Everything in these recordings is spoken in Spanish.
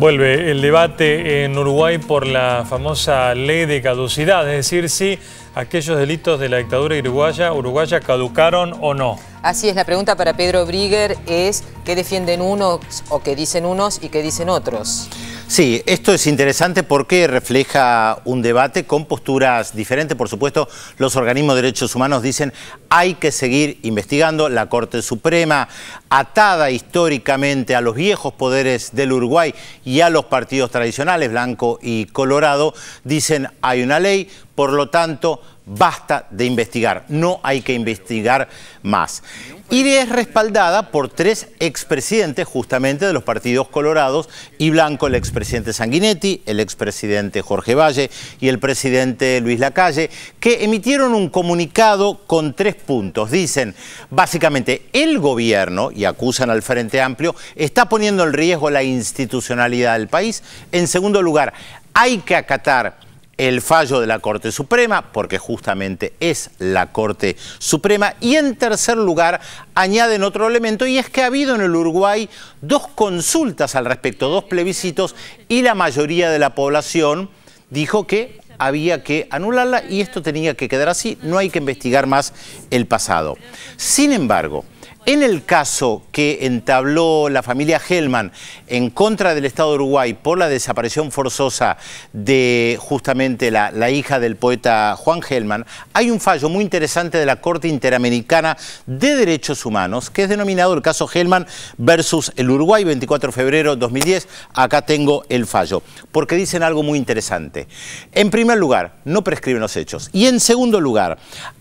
Vuelve el debate en Uruguay por la famosa ley de caducidad, es decir, si aquellos delitos de la dictadura uruguaya, uruguaya caducaron o no. Así es, la pregunta para Pedro Brigger es qué defienden unos o qué dicen unos y qué dicen otros. Sí, esto es interesante porque refleja un debate con posturas diferentes. Por supuesto, los organismos de derechos humanos dicen hay que seguir investigando. La Corte Suprema, atada históricamente a los viejos poderes del Uruguay y a los partidos tradicionales, blanco y colorado, dicen hay una ley, por lo tanto basta de investigar, no hay que investigar más. Y es respaldada por tres expresidentes justamente de los partidos colorados y blanco, el expresidente Sanguinetti, el expresidente Jorge Valle y el presidente Luis Lacalle, que emitieron un comunicado con tres puntos. Dicen, básicamente, el gobierno, y acusan al Frente Amplio, está poniendo en riesgo la institucionalidad del país. En segundo lugar, hay que acatar el fallo de la Corte Suprema, porque justamente es la Corte Suprema. Y en tercer lugar, añaden otro elemento, y es que ha habido en el Uruguay dos consultas al respecto, dos plebiscitos, y la mayoría de la población dijo que había que anularla y esto tenía que quedar así, no hay que investigar más el pasado. Sin embargo, en el caso que entabló la familia Hellman en contra del Estado de Uruguay por la desaparición forzosa de justamente la, hija del poeta Juan Hellman, hay un fallo muy interesante de la Corte Interamericana de Derechos Humanos, que es denominado el caso Hellman versus el Uruguay, 24 de febrero de 2010. Acá tengo el fallo, porque dicen algo muy interesante. En primer lugar, no prescriben los hechos. Y en segundo lugar,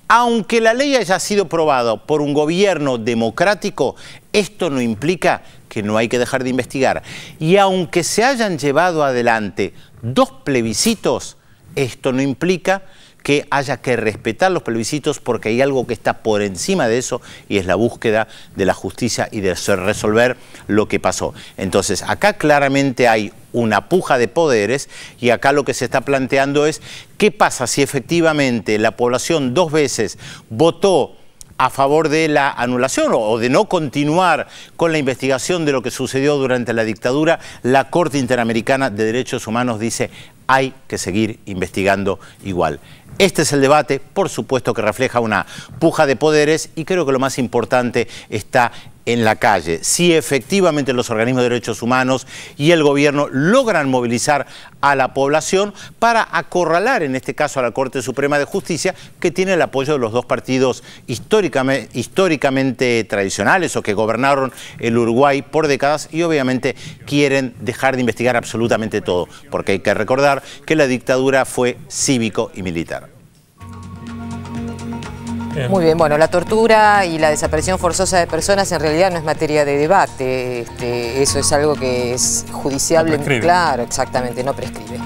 aunque la ley haya sido aprobada por un gobierno democrático, esto no implica que no hay que dejar de investigar. Y aunque se hayan llevado adelante dos plebiscitos, esto no implica que haya que respetar los plebiscitos porque hay algo que está por encima de eso y es la búsqueda de la justicia y de resolver lo que pasó. Entonces, acá claramente hay una puja de poderes y acá lo que se está planteando es qué pasa si efectivamente la población dos veces votó a favor de la anulación o de no continuar con la investigación de lo que sucedió durante la dictadura, la Corte Interamericana de Derechos Humanos dice hay que seguir investigando igual. Este es el debate, por supuesto que refleja una puja de poderes y creo que lo más importante está en la calle. Si efectivamente los organismos de derechos humanos y el gobierno logran movilizar a la población para acorralar, en este caso, a la Corte Suprema de Justicia, que tiene el apoyo de los dos partidos históricamente, tradicionales o que gobernaron el Uruguay por décadas y obviamente quieren dejar de investigar absolutamente todo, porque hay que recordar que la dictadura fue cívico y militar. Muy bien, bueno, la tortura y la desaparición forzosa de personas en realidad no es materia de debate. Este, eso es algo que es judiciable. claro, exactamente, no prescribe.